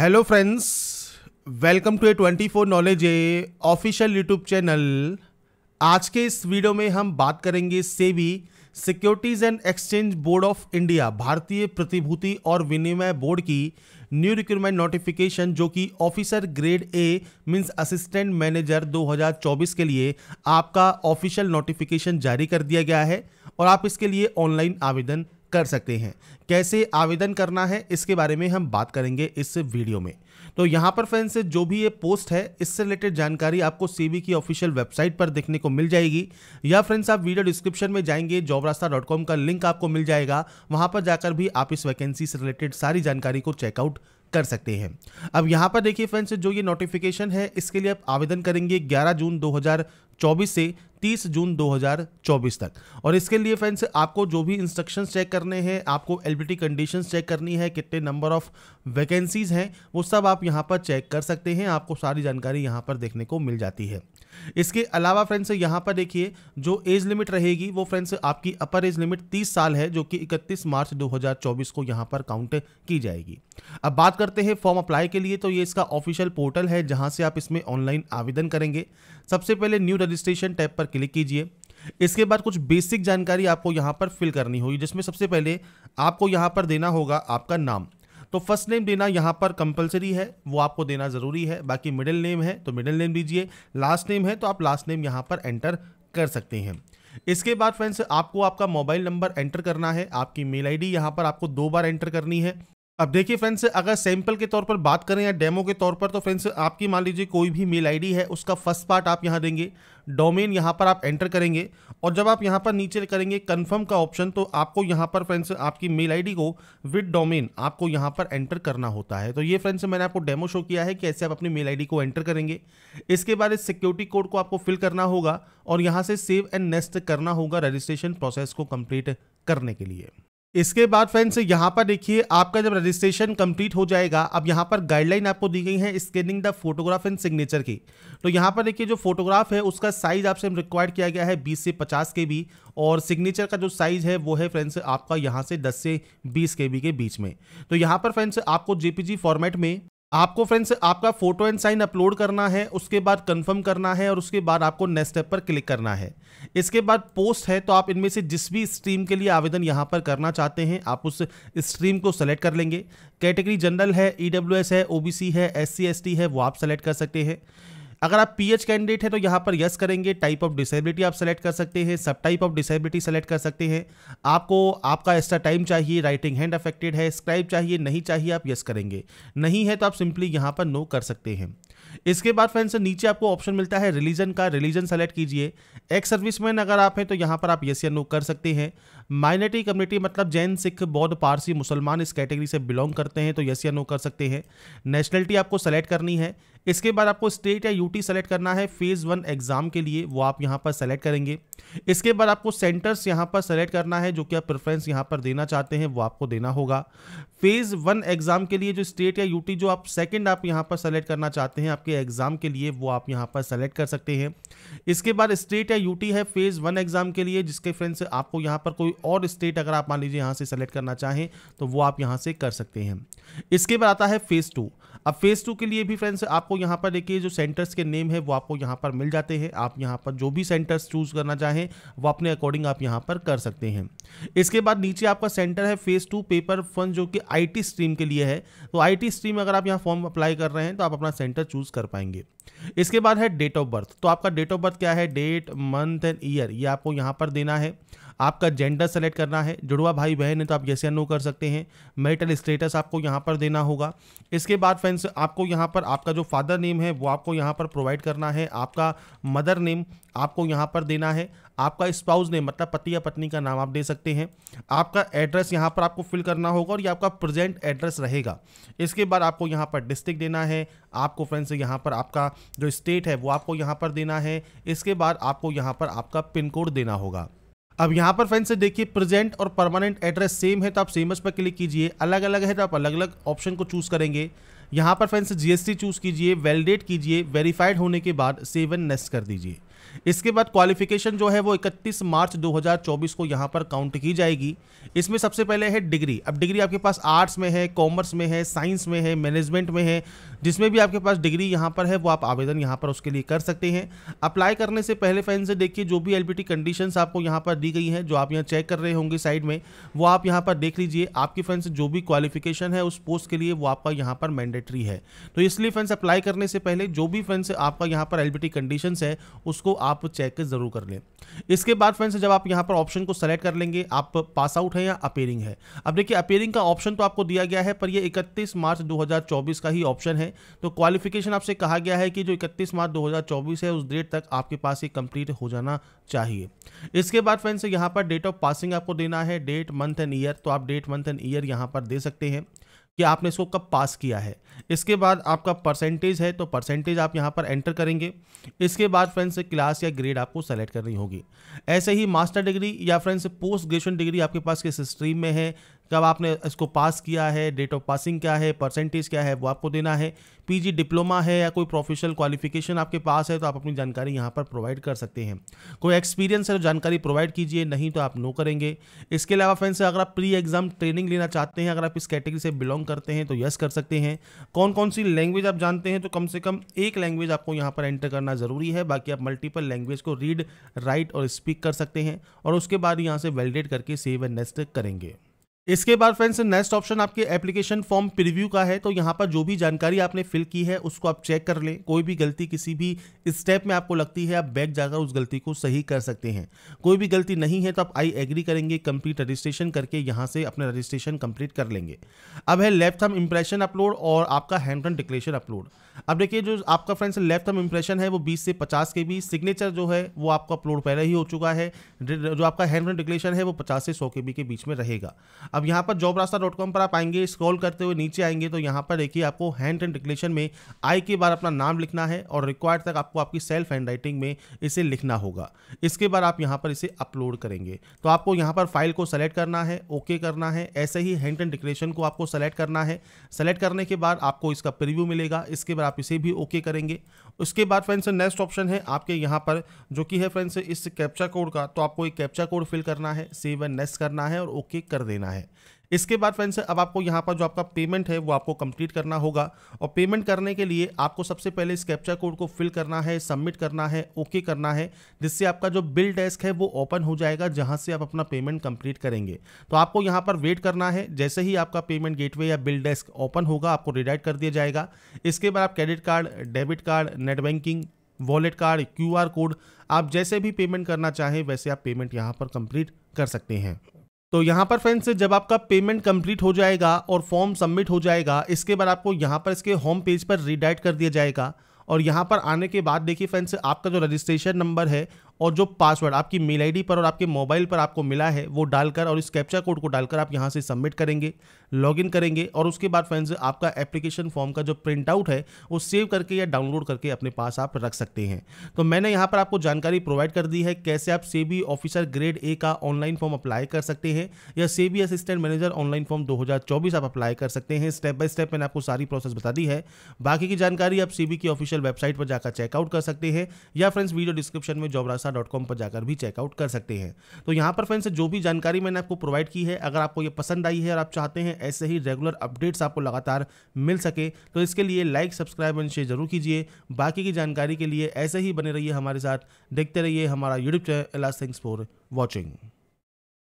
hello friends welcome to A twenty four knowledge A official YouTube channel आज के इस video में हम बात करेंगे SEBI securities and exchange board of India भारतीय प्रतिभूति और विनिमय बोर्ड की न्यू रिक्रूटमेंट नोटिफिकेशन जो कि officer grade A means assistant manager 2024 के लिए आपका ऑफिशियल नोटिफिकेशन जारी कर दिया गया है और आप इसके लिए ऑनलाइन आवेदन कर सकते हैं कैसे आवेदन करना है इसके बारे में हम बात करेंगे इस वीडियो में तो यहाँ पर फ्रेंड्स जो भी ये पोस्ट है इससे रिलेटेड जानकारी आपको सेबी की ऑफिशियल वेबसाइट पर देखने को मिल जाएगी या फ्रेंड्स आप वीडियो डिस्क्रिप्शन में जाएंगे जॉब का लिंक आपको मिल जाएगा वहाँ पर जाकर भी आप इस वैकेंसी से रिलेटेड सारी जानकारी को चेकआउट कर सकते हैं अब यहाँ पर देखिए फ्रेंड्स जो ये नोटिफिकेशन है इसके लिए आप आवेदन करेंगे ग्यारह जून दो 24 से 30 जून 2024 तक और इसके लिए फ्रेंड्स आपको जो भी इंस्ट्रक्शंस चेक करने हैं आपको एलबीटी कंडीशंस चेक करनी है कितने नंबर ऑफ वैकेंसीज हैं वो सब आप यहां पर चेक कर सकते हैं आपको सारी जानकारी यहां पर देखने को मिल जाती है इसके अलावा फ्रेंड्स यहां पर देखिए जो एज लिमिट रहेगी वो फ्रेंड्स आपकी अपर एज लिमिट 30 साल है जो कि 31 मार्च 2024 को यहाँ पर काउंट की जाएगी अब बात करते हैं फॉर्म अप्लाई के लिए तो ये इसका ऑफिशियल पोर्टल है जहाँ से आप इसमें ऑनलाइन आवेदन करेंगे सबसे पहले न्यू रजिस्ट्रेशन टैब पर क्लिक कीजिए इसके बाद कुछ बेसिक जानकारी आपको यहाँ पर फिल करनी होगी जिसमें सबसे पहले आपको यहाँ पर देना होगा आपका नाम तो फर्स्ट नेम देना यहाँ पर कंपलसरी है वो आपको देना ज़रूरी है बाकी मिडिल नेम है तो मिडिल नेम दीजिए लास्ट नेम है तो आप लास्ट नेम यहाँ पर एंटर कर सकते हैं इसके बाद फ्रेंड्स आपको आपका मोबाइल नंबर एंटर करना है आपकी मेल आईडी यहाँ पर आपको दो बार एंटर करनी है अब देखिए फ्रेंड्स अगर सैंपल के तौर पर बात करें या डेमो के तौर पर तो फ्रेंड्स आपकी मान लीजिए कोई भी मेल आईडी है उसका फर्स्ट पार्ट आप यहाँ देंगे डोमेन यहाँ पर आप एंटर करेंगे और जब आप यहाँ पर नीचे करेंगे कन्फर्म का ऑप्शन तो आपको यहाँ पर फ्रेंड्स आपकी मेल आईडी को विद डोमेन आपको यहाँ पर एंटर करना होता है तो ये फ्रेंड्स मैंने आपको डेमो शो किया है कि ऐसे आप अपनी मेल आई को एंटर करेंगे इसके बाद इस सिक्योरिटी कोड को आपको फिल करना होगा और यहाँ से सेव एंड नेस्ट करना होगा रजिस्ट्रेशन प्रोसेस को कम्प्लीट करने के लिए इसके बाद फ्रेंड्स यहाँ पर देखिए आपका जब रजिस्ट्रेशन कंप्लीट हो जाएगा अब यहाँ पर गाइडलाइन आपको दी गई है scanning the photograph and signature की तो यहाँ पर देखिए जो फोटोग्राफ है उसका साइज आपसे रिक्वायर्ड किया गया है 20 से 50 के बी और सिग्नेचर का जो साइज है वो है फ्रेंड्स आपका यहाँ से दस से बीस के बी के बीच में तो यहाँ पर फ्रेंड्स आपको जेपीजी फॉर्मेट में आपको फ्रेंड्स आपका फोटो एंड साइन अपलोड करना है उसके बाद कंफर्म करना है और उसके बाद आपको नेक्स्ट स्टेप पर क्लिक करना है इसके बाद पोस्ट है तो आप इनमें से जिस भी स्ट्रीम के लिए आवेदन यहाँ पर करना चाहते हैं आप उस स्ट्रीम को सेलेक्ट कर लेंगे कैटेगरी जनरल है ई e है ओ है एस सी है वो आप सेलेक्ट कर सकते हैं अगर आप पीएच कैंडिडेट है तो यहाँ पर यस करेंगे टाइप ऑफ डिसेबिलिटी आप सेलेक्ट कर सकते हैं सब टाइप ऑफ डिसेबिलिटी सेलेक्ट कर सकते हैं आपको आपका एक्स्ट्रा टाइम चाहिए राइटिंग हैंड अफेक्टेड है स्क्राइब चाहिए नहीं चाहिए आप यस करेंगे नहीं है तो आप सिंपली यहाँ पर नो कर सकते हैं इसके बाद फ्रेंड्स नीचे आपको ऑप्शन मिलता है रिलीजन का रिलीजन सेलेक्ट कीजिए एक्स सर्विसमैन अगर आप हैं तो यहाँ पर आप यस या नो कर सकते हैं माइनॉरिटी कम्युनिटी मतलब जैन सिख बौद्ध पारसी मुसलमान इस कैटेगरी से बिलोंग करते हैं तो यस या नो कर सकते हैं नेशनलिटी आपको सेलेक्ट करनी है इसके बाद आपको स्टेट या यूटी सेलेक्ट करना है फेज़ वन एग्ज़ाम के लिए वो आप यहां पर सेलेक्ट करेंगे इसके बाद आपको सेंटर्स यहां पर सेलेक्ट करना है जो कि आप प्रेफरेंस यहां पर देना चाहते हैं वो आपको देना होगा फेज़ वन एग्ज़ाम के लिए जो स्टेट या यूटी जो आप सेकेंड आप यहां पर सेलेक्ट करना चाहते हैं आपके एग्ज़ाम के लिए वो आप यहां पर सेलेक्ट कर सकते हैं इसके बाद स्टेट या यूटी है फेज़ वन एग्ज़ाम के लिए जिसके फ्रेंड्स आपको यहां पर कोई और स्टेट अगर आप मान लीजिए यहां से सेलेक्ट करना चाहें तो वो आप यहां से कर सकते हैं इसके बाद आता है फेज़ टू अब फेज़ टू के लिए भी फ्रेंड्स आपको आपको यहाँ पर देखिए जो सेंटर्स के नेम है वो आपको यहाँ पर मिल जाते हैं आप यहाँ पर जो भी सेंटर्स चूज करना चाहें वो अपने अकॉर्डिंग आप यहाँ पर कर सकते हैं इसके बाद नीचे आपका सेंटर है फेज टू पेपर फन जो कि आई स्ट्रीम के लिए है तो आई स्ट्रीम अगर आप यहाँ फॉर्म अप्लाई कर रहे हैं तो आप अपना सेंटर चूज कर पाएंगे इसके बाद है डेट ऑफ बर्थ तो आपका डेट ऑफ बर्थ क्या है डेट मंथ एंड ईयर ये आपको यहाँ पर देना है आपका जेंडर सेलेक्ट करना है जुड़वा भाई बहन है तो आप जैसे नो कर सकते हैं मेरिटल स्टेटस आपको यहाँ पर देना होगा इसके बाद फ्रेंड्स आपको यहाँ पर आपका जो फादर नेम है वो आपको यहाँ पर प्रोवाइड करना है आपका मदर नेम आपको यहाँ पर देना है आपका स्पाउस नेम मतलब पति या पत्नी का नाम आप दे सकते हैं आपका एड्रेस यहाँ पर आपको फिल करना होगा और ये आपका प्रेजेंट एड्रेस रहेगा इसके बाद आपको यहाँ पर डिस्ट्रिक्ट देना है आपको फ्रेंड्स यहाँ पर आपका जो स्टेट है वो आपको यहाँ पर देना है इसके बाद आपको यहाँ पर आपका पिन कोड देना होगा अब यहाँ पर फ्रेंड्स देखिए प्रेजेंट और परमानेंट एड्रेस सेम है तो आप सेमस पर क्लिक कीजिए अलग अलग है तो आप अलग अलग ऑप्शन को चूज़ करेंगे यहाँ पर फ्रेंड्स जीएसटी चूज़ कीजिए वैलिडेट कीजिए वेरीफाइड होने के बाद सेवन नेस्ट कर दीजिए इसके बाद क्वालिफिकेशन जो है वो 31 मार्च 2024 को यहाँ पर काउंट की जाएगी इसमें सबसे पहले है डिग्री अब डिग्री आपके पास आर्ट्स में है कॉमर्स में है साइंस में है मैनेजमेंट में है जिसमें भी आपके पास डिग्री यहाँ पर है वो आप आवेदन यहाँ पर उसके लिए कर सकते हैं अप्लाई करने से पहले फैन से देखिए जो भी एल कंडीशन आपको यहाँ पर दी गई हैं जो आप यहाँ चेक कर रहे होंगे साइड में वो आप यहाँ पर देख लीजिए आपकी फैन से जो भी क्वालिफिकेशन है उस पोस्ट के लिए वो आपका यहाँ पर मैंडेटरी है तो इसलिए फैंस अप्लाई करने से पहले जो भी फैंस आपका यहाँ पर एल कंडीशन है उसको आप चेक ज़रूर कर लें इसके बाद फ्रेंड्स जब आप यहां पर ऑप्शन को सेलेक्ट कर लेंगे आप पास आउट है या अपेयरिंग है अब देखिए अपेयरिंग का ऑप्शन तो आपको दिया गया है पर ये 31 मार्च 2024 का ही ऑप्शन है तो क्वालिफिकेशन आपसे कहा गया है कि जो 31 मार्च 2024 है उस डेट तक आपके पास ये कंप्लीट हो जाना चाहिए इसके बाद फ्रेंड्स यहाँ पर डेट ऑफ पासिंग आपको देना है डेट मंथ एंड ईयर तो आप डेट मंथ एंड ईयर यहाँ पर दे सकते हैं कि आपने इसको कब पास किया है इसके बाद आपका परसेंटेज है तो परसेंटेज आप यहाँ पर एंटर करेंगे इसके बाद फ्रेंड्स क्लास या ग्रेड आपको सेलेक्ट करनी होगी ऐसे ही मास्टर डिग्री या फ्रेंड्स पोस्ट ग्रेजुएशन डिग्री आपके पास किस स्ट्रीम में है कब आपने इसको पास किया है डेट ऑफ पासिंग क्या है परसेंटेज क्या है वो आपको देना है पीजी डिप्लोमा है या कोई प्रोफेशनल क्वालिफिकेशन आपके पास है तो आप अपनी जानकारी यहाँ पर प्रोवाइड कर सकते हैं कोई एक्सपीरियंस है तो जानकारी प्रोवाइड कीजिए नहीं तो आप नो करेंगे इसके अलावा फ्रेंड्स अगर आप प्री एग्जाम ट्रेनिंग लेना चाहते हैं अगर आप इस कैटेगरी से बिलोंग करते हैं तो यस कर सकते हैं कौन कौन सी लैंग्वेज आप जानते हैं तो कम से कम एक लैंग्वेज आपको यहाँ पर एंटर करना ज़रूरी है बाकी आप मल्टीपल लैंग्वेज को रीड राइट और स्पीक कर सकते हैं और उसके बाद यहाँ से वैलिडेट करके सेव एंड नेस्ट करेंगे इसके बाद फ्रेंड्स नेक्स्ट ऑप्शन आपके एप्लीकेशन फॉर्म प्रीव्यू का है तो यहाँ पर जो भी जानकारी आपने फिल की है उसको आप चेक कर लें कोई भी गलती किसी भी स्टेप में आपको लगती है आप बैक जाकर उस गलती को सही कर सकते हैं कोई भी गलती नहीं है तो आप आई एग्री करेंगे कंप्लीट रजिस्ट्रेशन करके यहाँ से अपना रजिस्ट्रेशन कंप्लीट कर लेंगे अब है लेफ्ट थम इंप्रेशन अपलोड और आपका हैंड रन डिक्लेशन अपलोड अब देखिए जो आपका फ्रेंड्स लेफ्ट थम इंप्रेशन है वो बीस से पचास के बीच सिग्नेचर जो है वो आपका अपलोड पहले ही हो चुका है जो आपका हैंड रन डिक्लेशन है वो पचास से सौ के बी के बीच में रहेगा अब यहाँ पर जॉब रास्ता डॉट कॉम पर आप आएंगे स्क्रॉल करते हुए नीचे आएंगे तो यहाँ पर देखिए आपको हैंड एंड डिक्लेशन में आई के बार अपना नाम लिखना है और रिक्वायर्ड तक आपको आपकी सेल्फ हैंड राइटिंग में इसे लिखना होगा इसके बाद आप यहाँ पर इसे अपलोड करेंगे तो आपको यहाँ पर फाइल को सेलेक्ट करना है ओके करना है ऐसे ही हैंड एंड डिक्लेशन को आपको सेलेक्ट करना है सेलेक्ट करने के बाद आपको इसका प्रिव्यू मिलेगा इसके बाद आप इसे भी ओके करेंगे उसके बाद फ्रेंड्स नेक्स्ट ऑप्शन है आपके यहाँ पर जो कि है फ्रेंड्स इस कैप्चा कोड का तो आपको एक कैप्चा कोड फिल करना है सेव एंड नेक्स्ट करना है और ओके कर देना है है इसके बाद फ्रेंड्स अब आपको यहाँ पर जो आपका पेमेंट है वो आपको कंप्लीट करना होगा और पेमेंट करने के लिए आपको सबसे पहले इस कैप्चा कोड को फिल करना है सबमिट करना है ओके करना है जिससे आपका जो बिल डेस्क है वो ओपन हो जाएगा जहाँ से आप अपना पेमेंट कंप्लीट करेंगे तो आपको यहाँ पर वेट करना है जैसे ही आपका पेमेंट गेट या बिल डेस्क ओपन होगा आपको रिडाइट कर दिया जाएगा इसके बाद आप credit card debit card net banking wallet card Q code आप जैसे भी पेमेंट करना चाहें वैसे आप पेमेंट यहाँ पर कंप्लीट कर सकते हैं तो यहाँ पर फ्रेंड्स जब आपका पेमेंट कंप्लीट हो जाएगा और फॉर्म सबमिट हो जाएगा इसके बाद आपको यहाँ पर इसके होम पेज पर रिडाइट कर दिया जाएगा और यहाँ पर आने के बाद देखिए फ्रेंड्स आपका जो रजिस्ट्रेशन नंबर है और जो पासवर्ड आपकी मेल आईडी पर और आपके मोबाइल पर आपको मिला है वो डालकर और इस कैप्चा कोड को डालकर आप यहां से सबमिट करेंगे लॉगिन करेंगे और उसके बाद फ्रेंड्स आपका एप्लीकेशन फॉर्म का जो प्रिंट आउट है वो सेव करके या डाउनलोड करके अपने पास आप रख सकते हैं तो मैंने यहाँ पर आपको जानकारी प्रोवाइड कर दी है कैसे आप सेबी ऑफिसर ग्रेड ए का ऑनलाइन फॉर्म अप्लाई कर सकते हैं या SEBI assistant manager online form दो आप अप्लाई कर सकते हैं स्टेप बाय स्टेप मैंने आपको सारी प्रोसेस बता दी है बाकी की जानकारी आप सी की ऑफिशियल वेबसाइट पर जाकर चेकआउट कर सकते हैं या फ्रेंड्स वीडियो डिस्क्रिप्शन में जॉबरासा डॉट कॉम पर जाकर भी चेकआउट कर सकते हैं तो यहाँ पर फ्रेंड्स जो भी जानकारी मैंने आपको प्रोवाइड की है अगर आपको ये पसंद आई है और आप चाहते हैं ऐसे ही रेगुलर अपडेट्स आपको लगातार मिल सके तो इसके लिए लाइक सब्सक्राइब एंड शेयर जरूर कीजिए बाकी की जानकारी के लिए ऐसे ही बने रहिए हमारे साथ देखते रहिए हमारा YouTube channel last thanks for watching